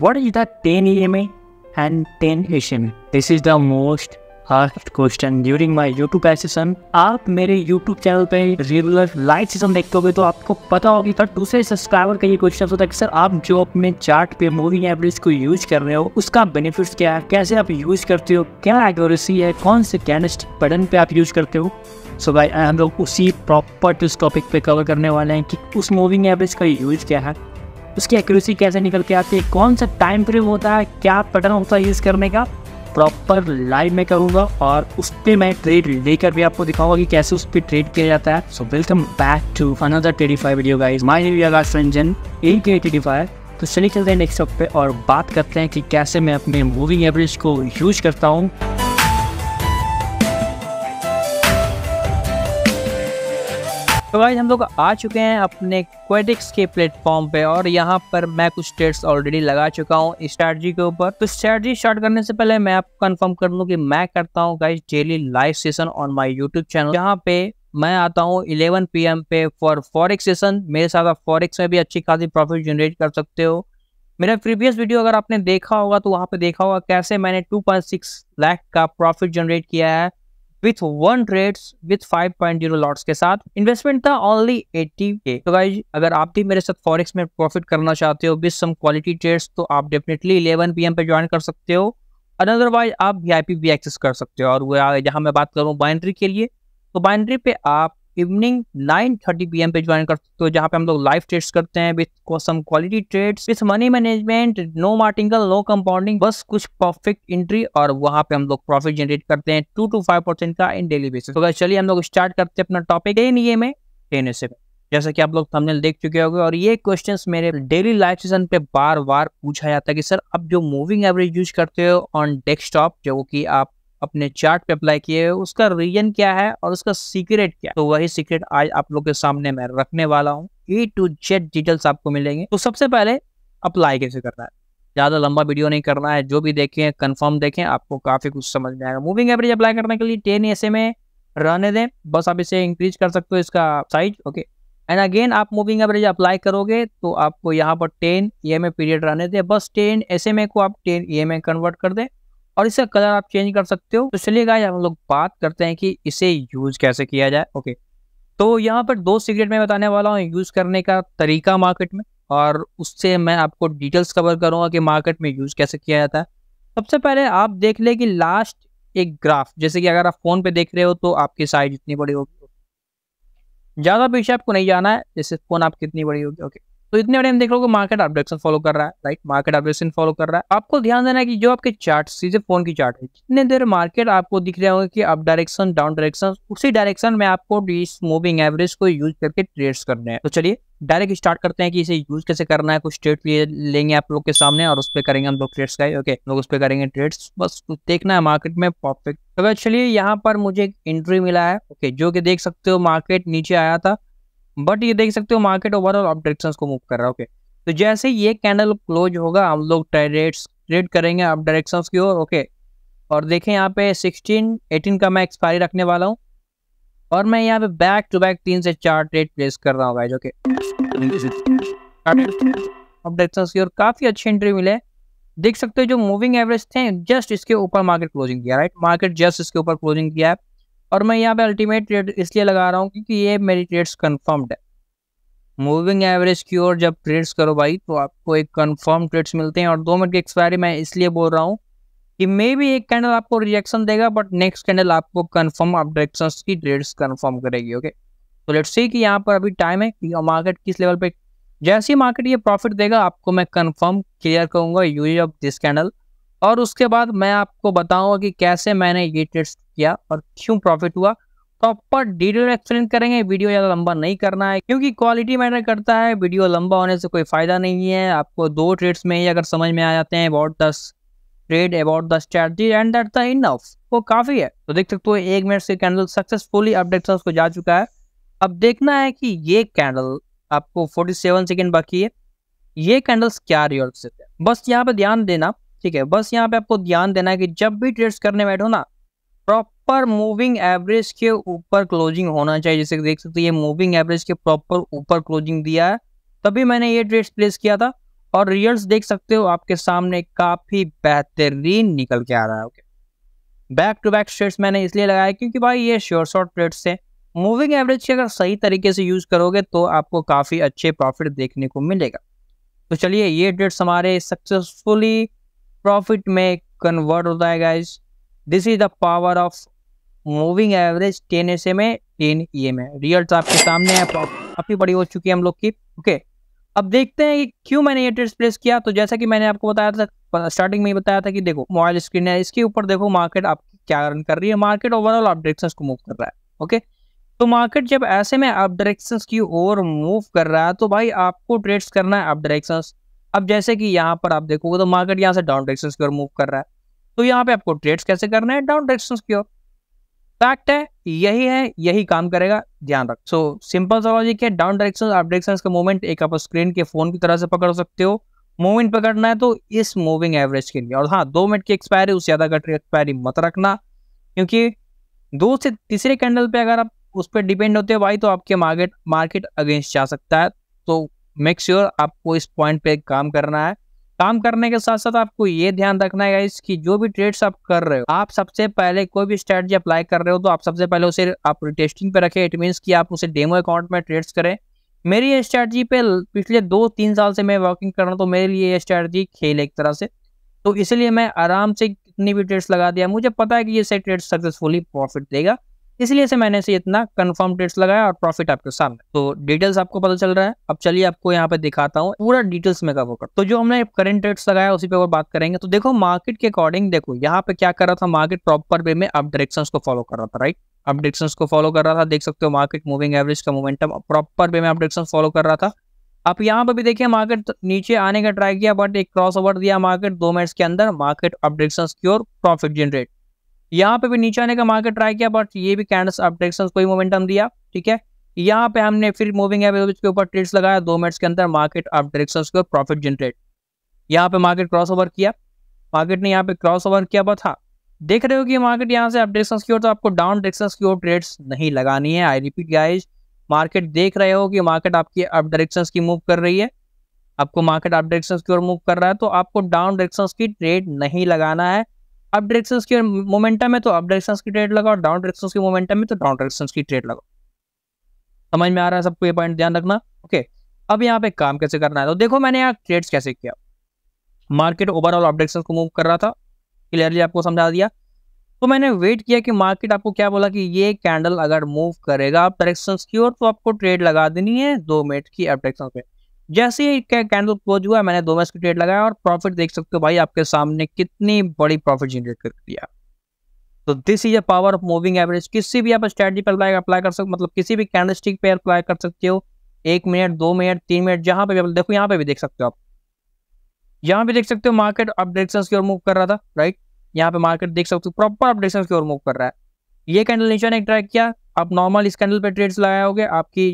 What is the 10 EMA and 10 HMA? This is the most asked question during my YouTube session आप मेरे YouTube channel पे regular live session देखते होगे तो आपको पता होगी था दूसरे सब्सक्राइबर का ये क्वेश्चन होता है कि सर आप जो अपने चार्ट पे मूविंग एवरेज को यूज कर रहे हो उसका बेनिफिट क्या है कैसे आप यूज करते हो क्या एक्यूरेसी है कौन से कैनिस्ट बटन पे आप यूज करते हो सो so भाई हम लोग उसी प्रॉपर इस टॉपिक पे कवर करने वाले हैं कि उस मूविंग एवरेज का यूज क्या है उसकी एक्यूरेसी कैसे निकल के आती है कौन सा टाइम पीरियड होता है क्या पैटर्न होता है यूज़ करने का प्रॉपर लाइव में करूँगा और उस पर मैं ट्रेड लेकर भी आपको दिखाऊंगा कि कैसे उस पर ट्रेड किया जाता है so welcome back to another five video guys my video Ranjan A K five तो चलिए चलते हैं नेक्स्ट टॉप पे और बात करते हैं कि कैसे मैं अपने मूविंग एवरेज को यूज करता हूँ तो भाई हम लोग आ चुके हैं अपने क्वेटिक्स के प्लेटफॉर्म पे और यहाँ पर मैं कुछ ट्रेड्स ऑलरेडी लगा चुका हूँ स्ट्रैटी के ऊपर तो स्ट्रैटी स्टार्ट करने से पहले मैं आपको कंफर्म कर दूँ कि मैं करता हूँ guys daily live session on my YouTube channel यहाँ पे मैं आता हूँ 11 पीएम पे फॉर फॉरिक्स सेशन मेरे साथ आप फॉरेक्स में भी अच्छी खासी प्रॉफिट जनरेट कर सकते हो मेरा प्रीवियस वीडियो अगर आपने देखा होगा तो वहाँ पे देखा होगा कैसे मैंने टू लाख का प्रॉफिट जनरेट किया है with one trades with five point lots के साथ इन्वेस्टमेंट था ओनली एटी के तो गाइज अगर आप भी मेरे साथ फॉरेक्स में प्रॉफिट करना चाहते हो विथ सम क्वालिटी ट्रेड्स तो आप डेफिनेटली इलेवन पी एम पे ज्वाइन कर सकते हो और अदरवाइज आप वी आई पी भी एक्सेस कर सकते हो और जहां मैं बात करूँ बाइंड्री के लिए तो बाइंड्री पे आप इवनिंग 9:30 पीएम पे ज्वाइन कर सकते हो जहाँ पे हम लोग लाइव ट्रेड्स करते हैं with some quality trades with money management no martingale no compounding बस कुछ परफेक्ट एंट्री और वहाँ पे हम लोग प्रॉफिट जनरेट करते हैं टू टू फाइव परसेंट का इन डेली बेसिस तो चलिए हम लोग स्टार्ट करते हैं अपना टॉपिक टेन ई में टेन एस में जैसा कि आप लोग थंबनेल देख चुके होंगे और ये क्वेश्चन मेरे डेली लाइव सेशन पे बार बार पूछा जाता है कि सर अब जो मूविंग एवरेज यूज करते हो ऑन डेस्कटॉप जो कि आप अपने चार्ट पे अप्लाई किए उसका रीजन क्या है और उसका सीक्रेट क्या है तो वही सीक्रेट आज आप लोग के सामने मैं रखने वाला हूँ ए टू जेड डिटेल्स आपको मिलेंगे तो सबसे पहले अप्लाई कैसे करना है ज़्यादा लंबा वीडियो नहीं करना है जो भी देखें कंफर्म देखें आपको काफ़ी कुछ समझ में आएगा मूविंग एवरेज अप्लाई करने के लिए टेन एस में रहने दें बस आप इसे इंक्रीज कर सकते हो इसका साइज ओके एंड अगेन आप मूविंग एवरेज अप्लाई करोगे तो आपको यहाँ पर ten E M A period रहने दें बस टेन एस एम ए को आप ten E M A convert कर दें और इसका कलर आप चेंज कर सकते हो तो चलिए गाइस हम लोग बात करते हैं कि इसे यूज कैसे किया जाए ओके तो यहाँ पर दो सिगरेट मैं बताने वाला हूँ यूज करने का तरीका मार्केट में और उससे मैं आपको डिटेल्स कवर करूँगा कि मार्केट में यूज कैसे किया जाता है सबसे पहले आप देख लें कि लास्ट एक ग्राफ जैसे कि अगर आप फोन पे देख रहे हो तो आपकी साइज इतनी बड़ी होगी ज़्यादा पीछे आपको नहीं जाना है जैसे फोन आपकी इतनी बड़ी होगी ओके तो इतने बड़े हम देख लोगे मार्केट अपडेक्शन फॉलो कर रहा है राइट मार्केट अपडेक्शन फॉलो कर रहा है आपको ध्यान देना है कि जो आपके चार्ट सीधे फोन की चार्ट है जितने देर मार्केट आपको दिख रहा होगा कि अप डायरेक्शन डाउन डायरेक्शन उसी डायरेक्शन में आपको इस मूविंग एवरेज को यूज करके ट्रेड्स करने हैं तो चलिए डायरेक्ट स्टार्ट करते हैं कि इसे यूज कैसे करना है कुछ ट्रेड लेंगे आप लोग के सामने और उस पर करेंगे हम लोग ट्रेड्स का ओके लोग उस पर करेंगे ट्रेड्स बस देखना है मार्केट में परफेक्ट तो चलिए यहाँ पर मुझे एक एंट्री मिला है ओके जो कि देख सकते हो मार्केट नीचे आया था बट ये देख सकते हो मार्केट ओवरऑल अप डायरेक्शन को मूव कर रहा है ओके तो जैसे ये कैंडल क्लोज होगा हम लोग रेट्स ट्रेड करेंगे अप डायरेक्शन की ओर ओके और देखें यहाँ पे 16, 18 का मैं एक्सपायरी रखने वाला हूँ और मैं यहाँ पे बैक टू बैक तीन से चार ट्रेड प्लेस कर रहा हूँ गाइज ओके अप डायरेक्शन की ओर काफ़ी अच्छे एंट्री मिले देख सकते हो जो मूविंग एवरेज थे जस्ट इसके ऊपर मार्केट क्लोजिंग किया राइट मार्केट जस्ट इसके ऊपर क्लोजिंग किया है और मैं यहाँ पे अल्टीमेट रेट इसलिए लगा रहा हूँ क्योंकि ये मेरी ट्रेड्स कन्फर्म्ड है मूविंग एवरेज की ओर जब ट्रेड्स करो भाई तो आपको एक कन्फर्म ट्रेड्स मिलते हैं और दो मिनट की एक्सपायरी मैं इसलिए बोल रहा हूँ कि मे भी एक कैंडल आपको रिएक्शन देगा बट नेक्स्ट कैंडल आपको कन्फर्म आप डायरेक्शन की ट्रेड्स कन्फर्म करेगी ओके तो लेट्स सी कि यहाँ पर अभी टाइम है कि मार्केट किस लेवल पर जैसे ही मार्केट ये प्रॉफिट देगा आपको मैं कन्फर्म क्लियर करूँगा यूज ऑफ दिस कैंडल और उसके बाद मैं आपको बताऊंगा कि कैसे मैंने ये ट्रेड्स किया और क्यों प्रॉफिट हुआ प्रॉपर डिटेल में एक्सप्लेन करेंगे वीडियो ज़्यादा लंबा नहीं करना है क्योंकि क्वालिटी मैटर करता है वीडियो लंबा होने से कोई फ़ायदा नहीं है आपको दो ट्रेड्स में ही अगर समझ में आ जाते हैं about this trade about the strategy and that the enough वो काफ़ी है तो देख सकते हो एक मिनट से कैंडल सक्सेसफुली अपडेट उसको जा चुका है अब देखना है कि ये कैंडल आपको फोर्टी सेकंड बाकी है ये कैंडल्स क्या रिजल्ट देते हैं बस यहाँ पे ध्यान देना ठीक है बस यहाँ पे आपको ध्यान देना है कि जब भी ट्रेड्स करने बैठो ना प्रॉपर मूविंग एवरेज के ऊपर क्लोजिंग होना चाहिए जैसे देख सकते हैं ये मूविंग एवरेज के प्रॉपर ऊपर क्लोजिंग दिया है तभी मैंने ये ट्रेड प्लेस किया था और रिजल्ट्स देख सकते हो आपके सामने काफ़ी बेहतरीन निकल के आ रहा है okay back to back trades मैंने इसलिए लगाया क्योंकि भाई ये श्योर शॉर्ट ट्रेड्स है मूविंग एवरेज के अगर सही तरीके से यूज़ करोगे तो आपको काफ़ी अच्छे प्रॉफिट देखने को मिलेगा तो चलिए ये ट्रेड्स हमारे सक्सेसफुली प्रॉफिट में कन्वर्ट होता है guys this is the power of moving average ten S M A ten E M A result आपके सामने है काफ़ी बड़ी हो चुकी है हम लोग की ओके अब देखते हैं कि क्यों मैंने ये ट्रेड प्लेस किया तो जैसा कि मैंने आपको बताया था स्टार्टिंग में ही बताया था कि देखो मोबाइल स्क्रीन है इसके ऊपर देखो मार्केट आपकी क्या रन कर रही है मार्केट ओवरऑल आप डायरेक्शन को मूव कर रहा है ओके तो मार्केट जब ऐसे में आप डायरेक्शन की ओर मूव कर रहा है तो भाई आपको ट्रेड्स करना है आप डायरेक्शन अब जैसे कि यहाँ पर आप देखोगे तो मार्केट यहाँ से डाउन डायरेक्शन की ओर मूव कर रहा है तो यहाँ पे आपको ट्रेड्स कैसे करना है डाउन डायरेक्शन की ओर फैक्ट है यही है यही काम करेगा ध्यान रख सो सिंपल सा लॉजिक है डाउन डायरेक्शन आप डायरेक्शन का मूवमेंट एक आप स्क्रीन के फोन की तरह से पकड़ सकते हो मूवमेंट पकड़ना है तो इस मूविंग एवरेज के लिए और हाँ दो मिनट की एक्सपायरी उससे ज़्यादा घट एक्सपायरी मत रखना क्योंकि दो से तीसरे कैंडल पे अगर आप उस पर डिपेंड होते हो भाई तो आपके मार्केट मार्केट अगेंस्ट जा सकता है तो मेक श्योर sure आपको इस पॉइंट पे काम करना है काम करने के साथ साथ आपको ये ध्यान रखना है कि जो भी ट्रेड्स आप कर रहे हो आप सबसे पहले कोई भी स्ट्रेटजी अप्लाई कर रहे हो तो आप सबसे पहले उसे आप टेस्टिंग पे रखें इट मीन्स कि आप उसे डेमो अकाउंट में ट्रेड्स करें मेरी ये स्ट्रैटी पे पिछले दो तीन साल से मैं वर्किंग कर रहा हूँ तो मेरे लिए ये स्ट्रैटी खेल एक तरह से तो इसलिए मैं आराम से कितनी भी ट्रेड्स लगा दिया मुझे पता है कि ये सही ट्रेड सक्सेसफुली प्रॉफिट देगा इसलिए से मैंने इसे इतना कंफर्म डेट्स लगाया और प्रॉफिट आपके सामने तो डिटेल्स आपको पता चल रहा है अब चलिए आपको यहाँ पे दिखाता हूँ पूरा डिटेल्स में कवर कर तो जो हमने करंट डेट्स लगाया उसी पे और बात करेंगे तो देखो मार्केट के अकॉर्डिंग देखो यहाँ पे क्या कर रहा था मार्केट प्रॉपर वे में अब डायरेक्शन को फॉलो कर रहा था राइट अब डिक्शन को फॉलो कर रहा था देख सकते हो मार्केट मूविंग एवरेज का मोमेंटम प्रॉपर वे में अब डिक्शन फॉलो कर रहा था अब यहाँ पर भी देखिए मार्केट नीचे आने का ट्राई किया बट एक क्रॉस ओवर दिया मार्केट दो मिनट्स के अंदर मार्केट अपडेक्शन की ओर प्रॉफिट जनरेट यहाँ पे भी नीचे आने का मार्केट ट्राई किया बट ये भी कैंडल्स अप डायरेक्शन कोई मोमेंटम दिया ठीक है यहाँ पे हमने फिर मूविंग एवरेज के ऊपर ट्रेड्स लगाया दो मिनट्स के अंदर मार्केट अप डायरेक्शन के प्रॉफिट जनरेट यहाँ पे मार्केट क्रॉस ओवर किया मार्केट ने यहाँ पे क्रॉस ओवर किया बट हाँ देख रहे हो कि मार्केट यहाँ से अप डायरेक्शन की ओर तो आपको डाउन डायरेक्शन की ओर ट्रेड्स नहीं लगानी है आई रिपीट गाइज मार्केट देख रहे हो कि मार्केट आपकी अप डायरेक्शन की मूव कर रही है आपको मार्केट अप डायरेक्शन की ओर मूव कर रहा है तो आपको डाउन डायरेक्शन की ट्रेड नहीं लगाना है अप डायरेक्शन की मोमेंटम है तो अप डायरेक्शन की ट्रेड लगाओ डाउन डायरेक्शन की मोमेंटम है तो डाउन डायरेक्शन की ट्रेड लगाओ समझ में आ रहा है सबको ये पॉइंट ध्यान रखना ओके अब यहाँ पे काम कैसे करना है तो देखो मैंने यहाँ ट्रेड्स कैसे किया मार्केट ओवरऑल अप डायरेक्शन को मूव कर रहा था क्लियरली आपको समझा दिया तो मैंने वेट किया कि मार्केट आपको क्या बोला कि ये कैंडल अगर मूव करेगा अप डायरेक्शन की ओर तो आपको ट्रेड लगा देनी है दो मिनट की अप डायरेक्शन पे जैसे ही कैंडल क्लोज हुआ मैंने दो मैच ट्रेड लगाया और प्रॉफिट देख सकते हो भाई आपके सामने कितनी बड़ी प्रॉफिट जनरेट कर दिया तो this is a power of moving average किसी भी आप स्ट्रेटजी पर अप्लाई अप्लाई कर सकते मतलब किसी भी कैंडल स्टिक पर अप्लाई कर सकते हो एक मिनट दो मिनट तीन मिनट जहां पर भी देखो यहाँ पे भी देख सकते हो आप यहाँ पे देख सकते हो मार्केट अपडेशन की ओर मूव कर रहा था राइट यहाँ पे मार्केट देख सकते हो प्रॉपर अपडेशन की ओर मूव कर रहा है ये कैंडल नीचे ने ट्रैक किया आप नॉर्मल इस कैंडल पे ट्रेड्स होगे आपकी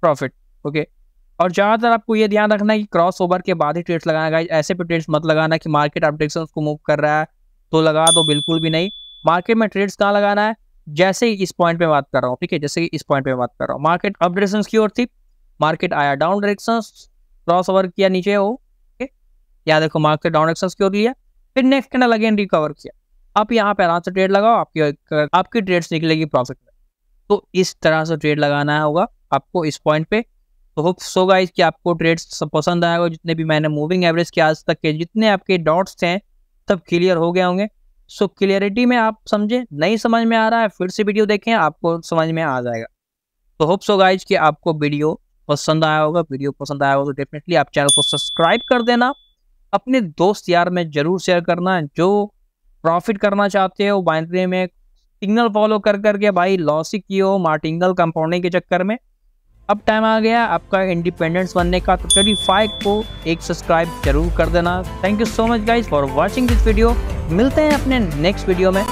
प्रॉफिट ओके और ज़्यादातर आपको ये ध्यान रखना है कि क्रॉस ओवर के बाद ही ट्रेड्स लगाना गाइज ऐसे पे ट्रेड्स मत लगाना कि मार्केट अपडेक्शन को मूव कर रहा है तो लगा दो बिल्कुल भी नहीं मार्केट में ट्रेड्स कहाँ लगाना है जैसे ही इस पॉइंट पे बात कर रहा हूँ ठीक है जैसे कि इस पॉइंट पे बात कर रहा हूँ मार्केट अप डायरेक्शन की ओर थी मार्केट आया डाउन डायरेक्शन क्रॉस ओवर किया नीचे हो या देखो मार्केट डाउन डायरेक्शन की ओर लिया फिर नेक्स्ट कैंडल लगे रिकवर किया आप यहाँ पे आराम से ट्रेड लगाओ आपकी आपकी ट्रेड्स निकलेगी प्रॉफिट में तो इस तरह से ट्रेड लगाना होगा आपको इस पॉइंट पे तो होप सो गाइज कि आपको ट्रेड्स सब पसंद आएगा जितने भी मैंने मूविंग एवरेज के आज तक के जितने आपके डॉट्स हैं सब क्लियर हो गए होंगे सो so, क्लियरिटी में आप समझे नहीं समझ में आ रहा है फिर से वीडियो देखें आपको समझ में आ जाएगा तो होप सो गाइज कि आपको वीडियो पसंद आया होगा वीडियो पसंद आया होगा तो डेफिनेटली आप चैनल को सब्सक्राइब कर देना अपने दोस्त यार में जरूर शेयर करना जो प्रॉफिट करना चाहते हो बाइंड में सिग्नल फॉलो कर करके भाई लॉसिक की हो मार्टिंगल कंपाउंडिंग के चक्कर में अब टाइम आ गया आपका इंडिपेंडेंस बनने का तो ट्वेंटी फाइव को एक सब्सक्राइब जरूर कर देना thank you so much guys for watching this video मिलते हैं अपने नेक्स्ट वीडियो में